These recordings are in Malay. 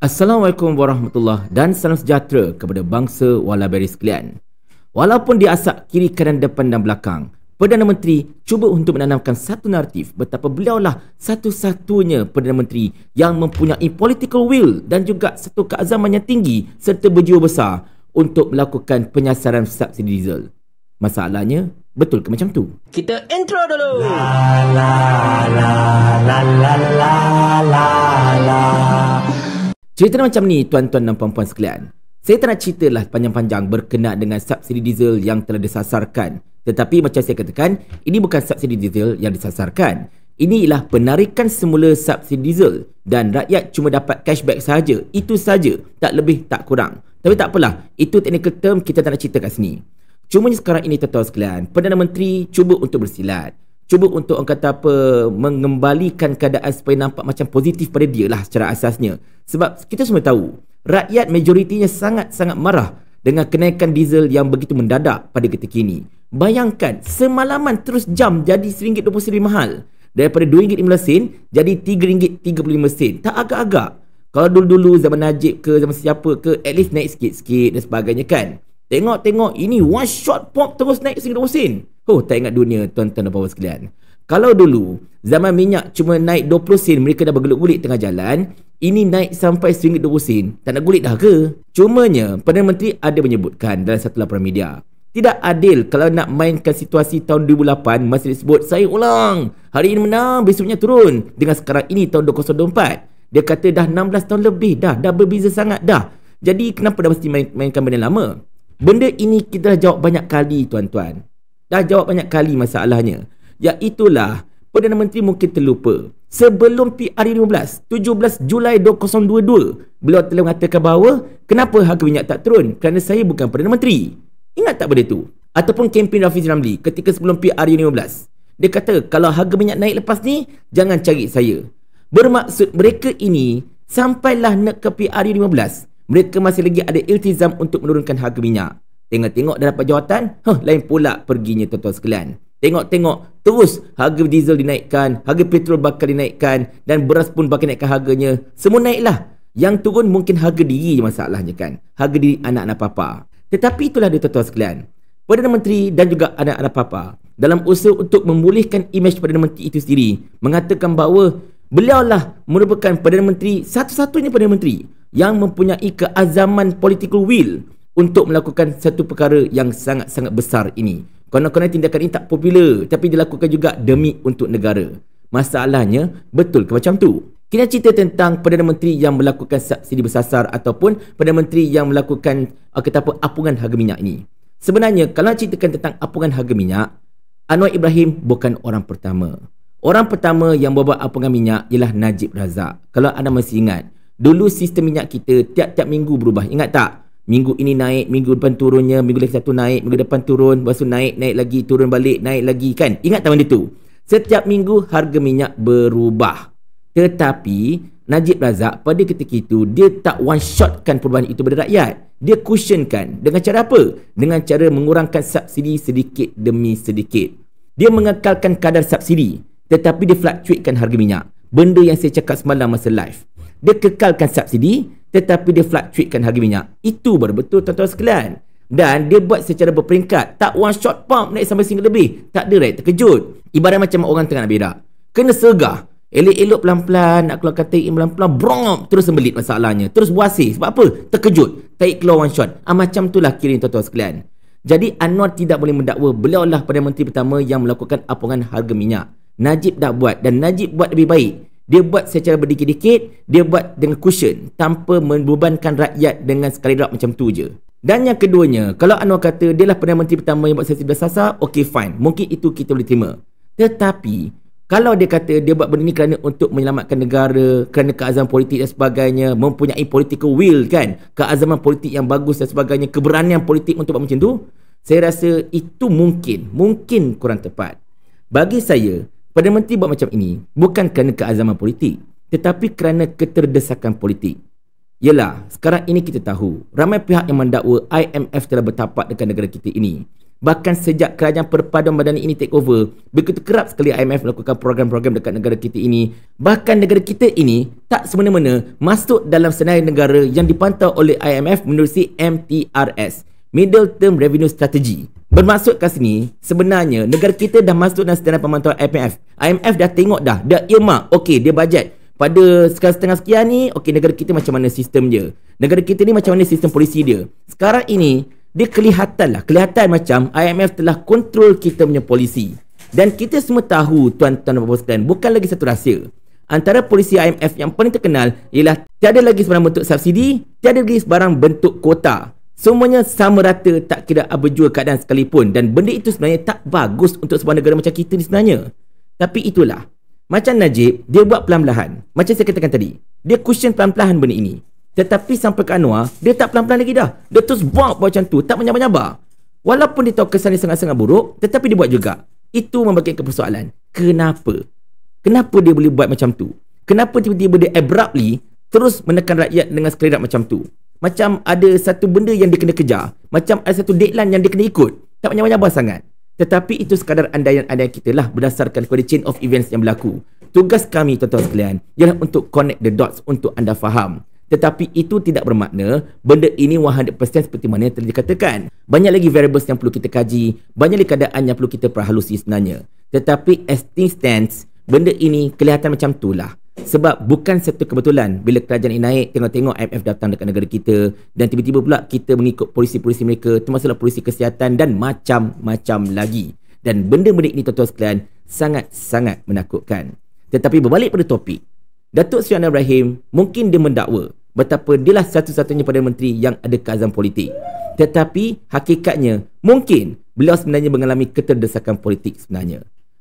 Assalamualaikum warahmatullahi dan salam sejahtera kepada bangsa Walaberi sekalian. Walaupun diasak kiri kanan depan dan belakang, Perdana Menteri cuba untuk menanamkan satu naratif betapa beliaulah satu-satunya Perdana Menteri yang mempunyai political will dan juga satu keazaman yang tinggi serta berjiwa besar untuk melakukan penyasaran subsidi diesel. Masalahnya, betul ke macam tu? Kita intro dulu. La la la la la la la. la. Cerita macam ni tuan-tuan dan puan-puan sekalian. Saya tak nak ceritalah panjang-panjang berkenaan dengan subsidi diesel yang telah disasarkan. Tetapi macam saya katakan, ini bukan subsidi diesel yang disasarkan. Ini ialah penarikan semula subsidi diesel dan rakyat cuma dapat cashback saja. Itu saja, tak lebih tak kurang. Tapi tak apalah, itu technical term kita tak nak cerita kat sini. Cuma sekarang ini tuan-tuan sekalian, Perdana Menteri cuba untuk bersilat cuba untuk orang kata apa mengembalikan keadaan supaya nampak macam positif pada dia lah secara asasnya sebab kita semua tahu rakyat majoritinya sangat-sangat marah dengan kenaikan diesel yang begitu mendadak pada ketika ini bayangkan semalaman terus jam jadi RM1.20 mahal daripada RM2.15 jadi RM3.35 tak agak-agak kalau dulu-dulu zaman Najib ke zaman siapa ke at least naik sikit-sikit dan sebagainya kan tengok-tengok ini one shot pop terus naik RM1.20 Oh, tak ingat dunia tuan-tuan dan puan sekalian. Kalau dulu, zaman minyak cuma naik 20 sen, mereka dah bergelut gulit tengah jalan. Ini naik sampai RM1.20. Tak nak gulit dah ke? Cuma Cumanya, Perdana Menteri ada menyebutkan dalam satu laporan media. Tidak adil kalau nak mainkan situasi tahun 2008 masih disebut saya ulang. Hari ini menang, besoknya turun. Dengan sekarang ini tahun 2024. Dia kata dah 16 tahun lebih dah. Dah berbeza sangat dah. Jadi kenapa dah mesti main, mainkan benda lama? Benda ini kita dah jawab banyak kali tuan-tuan. Dah jawab banyak kali masalahnya. Iaitulah ya, Perdana Menteri mungkin terlupa. Sebelum PR15, 17 Julai 2022, beliau telah mengatakan bahawa kenapa harga minyak tak turun? Kerana saya bukan Perdana Menteri. Ingat tak benda tu? Ataupun kempen Rafiz Ramli ketika sebelum PR15. Dia kata kalau harga minyak naik lepas ni, jangan cari saya. Bermaksud mereka ini sampailah nak ke PR15, mereka masih lagi ada iltizam untuk menurunkan harga minyak. Tengok-tengok dah dapat jawatan, huh, lain pula perginya tuan-tuan sekalian. Tengok-tengok, terus harga diesel dinaikkan, harga petrol bakal dinaikkan dan beras pun bakal naikkan harganya. Semua naiklah. Yang turun mungkin harga diri masalahnya kan. Harga diri anak-anak papa. Tetapi itulah dia tuan-tuan sekalian. Perdana Menteri dan juga anak-anak papa dalam usaha untuk memulihkan imej Perdana Menteri itu sendiri mengatakan bahawa lah merupakan Perdana Menteri satu-satunya Perdana Menteri yang mempunyai keazaman political will untuk melakukan satu perkara yang sangat-sangat besar ini. Konon-konon tindakan ini tak popular tapi dilakukan juga demi untuk negara. Masalahnya betul ke macam tu? Kita cerita tentang Perdana Menteri yang melakukan subsidi bersasar ataupun Perdana Menteri yang melakukan eh, kata apa apungan harga minyak ini. Sebenarnya kalau ceritakan tentang apungan harga minyak, Anwar Ibrahim bukan orang pertama. Orang pertama yang buat apungan minyak ialah Najib Razak. Kalau anda masih ingat, dulu sistem minyak kita tiap-tiap minggu berubah. Ingat tak? Minggu ini naik, minggu depan turunnya, minggu lagi satu naik, minggu depan turun, lepas naik, naik lagi, turun balik, naik lagi kan. Ingat tak itu. Setiap minggu harga minyak berubah. Tetapi Najib Razak pada ketika itu dia tak one shotkan perubahan itu kepada rakyat. Dia cushionkan dengan cara apa? Dengan cara mengurangkan subsidi sedikit demi sedikit. Dia mengekalkan kadar subsidi tetapi dia fluctuatekan harga minyak. Benda yang saya cakap semalam masa live. Dia kekalkan subsidi tetapi dia fluctuatekan harga minyak. Itu baru betul tuan-tuan sekalian. Dan dia buat secara berperingkat. Tak one shot pump naik sampai single lebih. Tak ada right? Terkejut. Ibarat macam orang tengah nak berak. Kena sergah. Elok-elok pelan-pelan nak keluarkan taik pelan-pelan. Brong! Terus sembelit masalahnya. Terus buasi. Sebab apa? Terkejut. tak keluar one shot. Ah, macam itulah kiri tuan-tuan sekalian. Jadi Anwar tidak boleh mendakwa beliau lah Perdana Menteri pertama yang melakukan apungan harga minyak. Najib dah buat dan Najib buat lebih baik. Dia buat secara berdikit-dikit, dia buat dengan cushion tanpa membebankan rakyat dengan sekali drop macam tu je. Dan yang keduanya, kalau Anwar kata dia lah Perdana Menteri pertama yang buat sesi berdasar, okay fine, mungkin itu kita boleh terima. Tetapi, kalau dia kata dia buat benda ni kerana untuk menyelamatkan negara, kerana keazaman politik dan sebagainya, mempunyai political will kan, keazaman politik yang bagus dan sebagainya, keberanian politik untuk buat macam tu, saya rasa itu mungkin, mungkin kurang tepat. Bagi saya, pada Menteri buat macam ini bukan kerana keazaman politik tetapi kerana keterdesakan politik. Yelah, sekarang ini kita tahu ramai pihak yang mendakwa IMF telah bertapak dengan negara kita ini. Bahkan sejak kerajaan perpaduan badan ini take over, begitu kerap sekali IMF melakukan program-program dekat negara kita ini. Bahkan negara kita ini tak semena-mena masuk dalam senarai negara yang dipantau oleh IMF menerusi MTRS, Middle Term Revenue Strategy. Bermaksud kat sini, sebenarnya negara kita dah masuk dalam standar pemantauan IMF. IMF dah tengok dah, dah earmark. Okey, dia bajet. Pada sekarang setengah sekian ni, okey negara kita macam mana sistem dia. Negara kita ni macam mana sistem polisi dia. Sekarang ini, dia kelihatan lah. Kelihatan macam IMF telah kontrol kita punya polisi. Dan kita semua tahu, tuan-tuan dan puan bukan lagi satu rahsia. Antara polisi IMF yang paling terkenal ialah tiada lagi sebarang bentuk subsidi, tiada lagi sebarang bentuk kota. Semuanya sama rata tak kira apa jua keadaan sekalipun dan benda itu sebenarnya tak bagus untuk sebuah negara macam kita ni sebenarnya. Tapi itulah. Macam Najib, dia buat pelan-pelan. Macam saya katakan tadi, dia cushion pelan-pelan benda ini. Tetapi sampai ke Anwar, dia tak pelan-pelan lagi dah. Dia terus buat buat macam tu, tak menyabar-nyabar. Walaupun dia tahu kesan dia sangat-sangat buruk, tetapi dia buat juga. Itu membangkitkan persoalan. Kenapa? Kenapa dia boleh buat macam tu? Kenapa tiba-tiba dia abruptly terus menekan rakyat dengan sekelirat macam tu? Macam ada satu benda yang dia kena kejar. Macam ada satu deadline yang dia kena ikut. Tak banyak-banyak sangat. Tetapi itu sekadar andaian-andaian kita lah berdasarkan kepada chain of events yang berlaku. Tugas kami, tuan-tuan sekalian, ialah untuk connect the dots untuk anda faham. Tetapi itu tidak bermakna benda ini 100% seperti mana yang telah dikatakan. Banyak lagi variables yang perlu kita kaji, banyak lagi keadaan yang perlu kita perhalusi sebenarnya. Tetapi as things stands, benda ini kelihatan macam itulah. Sebab bukan satu kebetulan bila kerajaan ini naik, tengok-tengok IMF datang dekat negara kita dan tiba-tiba pula kita mengikut polisi-polisi mereka termasuklah polisi kesihatan dan macam-macam lagi. Dan benda-benda ini tuan-tuan sekalian sangat-sangat menakutkan. Tetapi berbalik pada topik, Datuk Seri Anwar Ibrahim mungkin dia mendakwa betapa dia lah satu-satunya Perdana Menteri yang ada keazam politik. Tetapi hakikatnya mungkin beliau sebenarnya mengalami keterdesakan politik sebenarnya.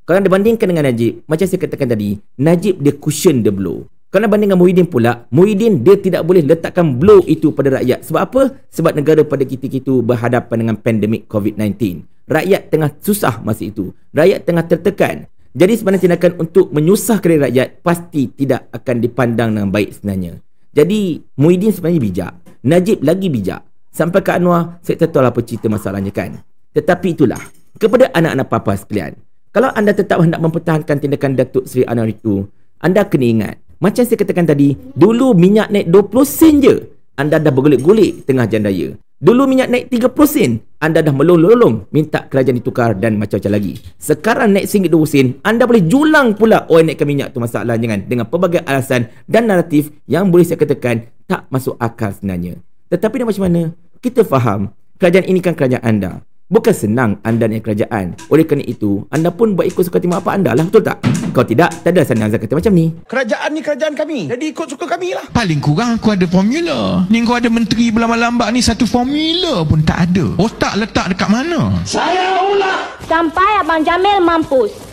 Kalau dibandingkan dengan Najib, macam saya katakan tadi, Najib dia cushion the blow. Kalau anda dengan Muhyiddin pula, Muhyiddin dia tidak boleh letakkan blow itu pada rakyat. Sebab apa? Sebab negara pada kita itu berhadapan dengan pandemik COVID-19. Rakyat tengah susah masa itu. Rakyat tengah tertekan. Jadi sebenarnya tindakan untuk menyusahkan rakyat pasti tidak akan dipandang dengan baik sebenarnya. Jadi Muhyiddin sebenarnya bijak. Najib lagi bijak. Sampai ke Anwar, saya tak tahu lah apa cerita masalahnya kan. Tetapi itulah. Kepada anak-anak papa sekalian. Kalau anda tetap hendak mempertahankan tindakan Datuk Seri Anwar itu, anda kena ingat, macam saya katakan tadi, dulu minyak naik 20 sen je, anda dah bergulik-gulik tengah jandaya. Dulu minyak naik 30 sen, anda dah melolong-lolong minta kerajaan ditukar dan macam-macam lagi. Sekarang naik RM1.20 sen, anda boleh julang pula oil oh, naikkan minyak tu masalah jangan dengan pelbagai alasan dan naratif yang boleh saya katakan tak masuk akal sebenarnya. Tetapi dan macam mana? Kita faham, kerajaan ini kan kerajaan anda. Bukan senang anda ni kerajaan. Oleh kerana itu, anda pun buat ikut suka timur apa anda lah, betul tak? Kalau tidak, tak ada sana Azhar kata macam ni. Kerajaan ni kerajaan kami. Jadi ikut suka kami lah. Paling kurang aku ada formula. Ni kau ada menteri berlambak-lambak ni, satu formula pun tak ada. Otak letak dekat mana? Saya ulah! Sampai Abang Jamil mampus.